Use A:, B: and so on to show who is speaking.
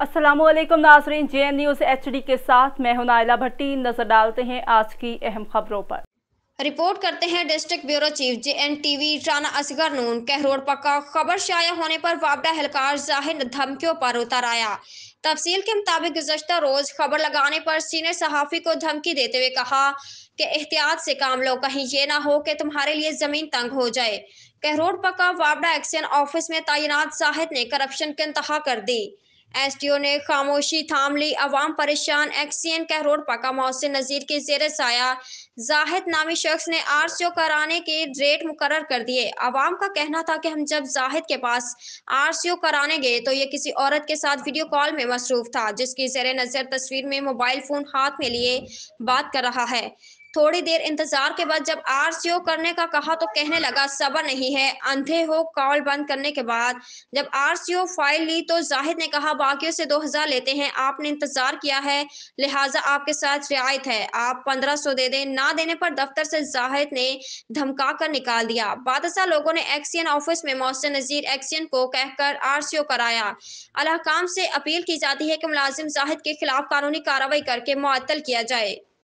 A: असलम नाजरीन J N news H D के साथ मैं हूं नायला भट्टी नज़र डालते हैं आज की अहम खबरों पर रिपोर्ट करते हैं district bureau chief J N T V Rana Asghar Noon Kahror Pakka खबर शाया होने पर वापडा एहलकार जाहिर धमकियों पर उतर आया तफसील के मुताबिक गुजशत रोज खबर लगाने पर सीनियर सहाफ़ी को धमकी देते हुए कहा कि एहतियात से काम लो कहीं ये ना हो कि तुम्हारे लिए ज़मीन तंग हो जाए कहरोड़ पक्का वापडा एक्शन ऑफिस में तैनात जाहिद ने करप्शन की इंतहा कर दी एसडीओ ने खामोशी थाम ली अवाम परेशान एक्सीएन कहरोड पका मोहसिन नज़ीर के जेर साया जाहिद नामी शख्स ने आर सी ओ कराने के रेट मुकर कर दिए अवाम का कहना था कि हम जब जाहिद के पास आर सी ओ कराने गए तो ये किसी औरत के साथ वीडियो कॉल में मसरूफ था जिसकी जेर नज़र तस्वीर में मोबाइल फ़ोन हाथ में लिए बात कर रहा है थोड़ी देर इंतजार के बाद जब आरसीओ करने का कहा तो कहने लगा सबर नहीं है अंधे हो कॉल बंद करने के बाद जब आरसीओ फाइल ली तो जाहिद ने कहा बाकियों से 2000 लेते हैं आपने इंतजार किया है लिहाजा आपके साथ रियायत है आप 1500 दे दें ना देने पर दफ्तर से जाहिद ने धमका कर निकाल दिया बादशाह लोगों ने एक्सियन ऑफिस में मोहसिन नजीर एक्सियन को कहकर आर कराया अलाकाम से अपील की जाती है कि मुलाजिम जाहिद के खिलाफ कानूनी कार्रवाई करके मुअत्तल किया जाए